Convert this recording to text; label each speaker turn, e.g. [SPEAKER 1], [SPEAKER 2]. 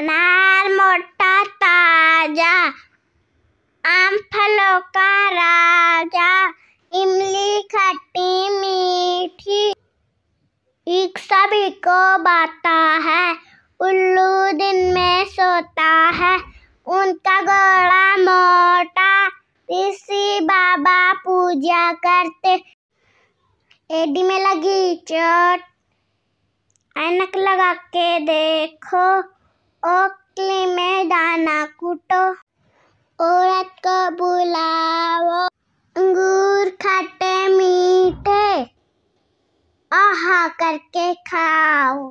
[SPEAKER 1] अनार मोटा ताजा आम फलों का राजा इमली खट्टी मीठी एक सभी को बाता है उल्लू दिन में सोता है उनका घोड़ा मोटा ऋषि बाबा पूजा करते एडी में लगी चोट ऐनक लगा के देखो ओखली में दाना कूटो औरत को बुलाओ अंगूर खाते मीठे आहा करके खाओ